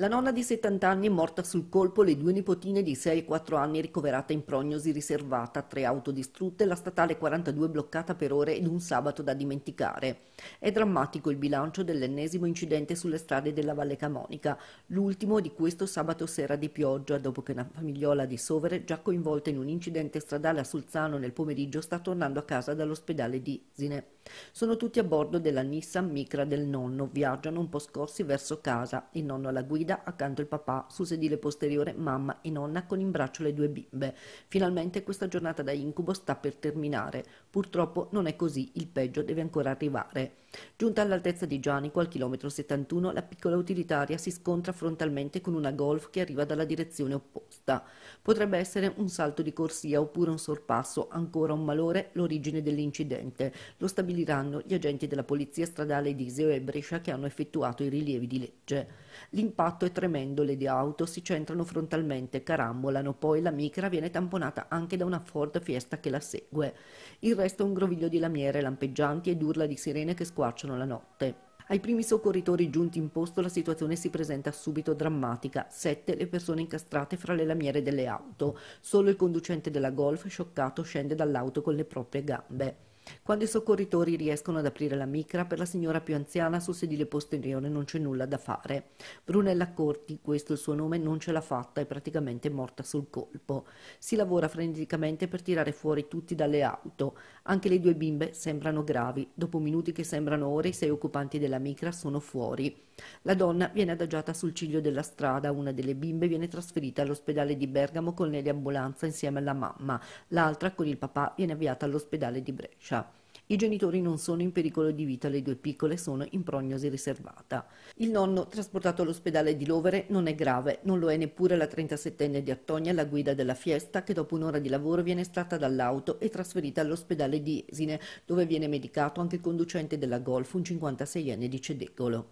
La nonna di 70 anni è morta sul colpo, le due nipotine di 6 e 4 anni ricoverate in prognosi riservata, tre auto distrutte, la statale 42 bloccata per ore ed un sabato da dimenticare. È drammatico il bilancio dell'ennesimo incidente sulle strade della Valle Camonica, l'ultimo di questo sabato sera di pioggia, dopo che una famigliola di Sovere, già coinvolta in un incidente stradale a Sulzano nel pomeriggio, sta tornando a casa dall'ospedale di Zine. Sono tutti a bordo della Nissan Micra del nonno, viaggiano un po' scorsi verso casa, il nonno alla guida guida accanto il papà, sul sedile posteriore mamma e nonna con in braccio le due bimbe. Finalmente questa giornata da incubo sta per terminare. Purtroppo non è così, il peggio deve ancora arrivare. Giunta all'altezza di Gianico, al chilometro 71, la piccola utilitaria si scontra frontalmente con una golf che arriva dalla direzione opposta. Potrebbe essere un salto di corsia oppure un sorpasso, ancora un malore, l'origine dell'incidente. Lo stabiliranno gli agenti della polizia stradale di Iseo e Brescia che hanno effettuato i rilievi di legge. L'impatto impatto è tremendo, le di auto si centrano frontalmente, carambolano, poi la micra viene tamponata anche da una Ford Fiesta che la segue. Il resto è un groviglio di lamiere lampeggianti ed urla di sirene che squarciano la notte. Ai primi soccorritori giunti in posto la situazione si presenta subito drammatica. Sette le persone incastrate fra le lamiere delle auto. Solo il conducente della Golf, scioccato, scende dall'auto con le proprie gambe. Quando i soccorritori riescono ad aprire la micra, per la signora più anziana sul sedile posteriore non c'è nulla da fare. Brunella Corti, questo è il suo nome, non ce l'ha fatta, è praticamente morta sul colpo. Si lavora freneticamente per tirare fuori tutti dalle auto. Anche le due bimbe sembrano gravi. Dopo minuti che sembrano ore, i sei occupanti della micra sono fuori. La donna viene adagiata sul ciglio della strada, una delle bimbe viene trasferita all'ospedale di Bergamo con l'eliambulanza insieme alla mamma, l'altra con il papà viene avviata all'ospedale di Brescia. I genitori non sono in pericolo di vita, le due piccole sono in prognosi riservata. Il nonno, trasportato all'ospedale di Lovere, non è grave, non lo è neppure la 37enne di Attonia, la guida della Fiesta, che dopo un'ora di lavoro viene estratta dall'auto e trasferita all'ospedale di Esine, dove viene medicato anche il conducente della Golf, un 56enne di Cedecolo.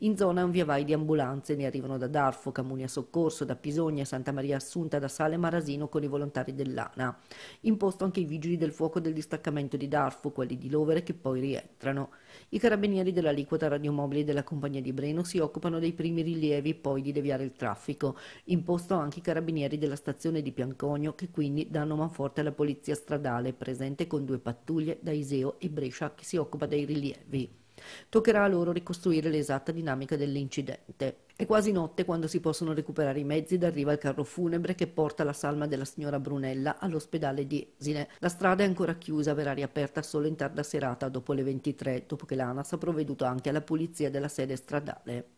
In zona è un via vai di ambulanze, ne arrivano da Darfo, Camunia Soccorso, da Pisogna, Santa Maria Assunta, da Sale Marasino con i volontari dell'ANA. Imposto anche i vigili del fuoco del distaccamento di Darfo, quelli di Lovere che poi rientrano. I carabinieri dell'aliquota radiomobili della compagnia di Breno si occupano dei primi rilievi e poi di deviare il traffico. Imposto anche i carabinieri della stazione di Pianconio che quindi danno manforte alla polizia stradale presente con due pattuglie da Iseo e Brescia che si occupa dei rilievi. Toccherà a loro ricostruire l'esatta dinamica dell'incidente. È quasi notte quando si possono recuperare i mezzi ed arriva il carro funebre che porta la salma della signora Brunella all'ospedale di Esine. La strada è ancora chiusa, verrà riaperta solo in tarda serata dopo le 23, dopo che l'ANAS ha provveduto anche alla pulizia della sede stradale.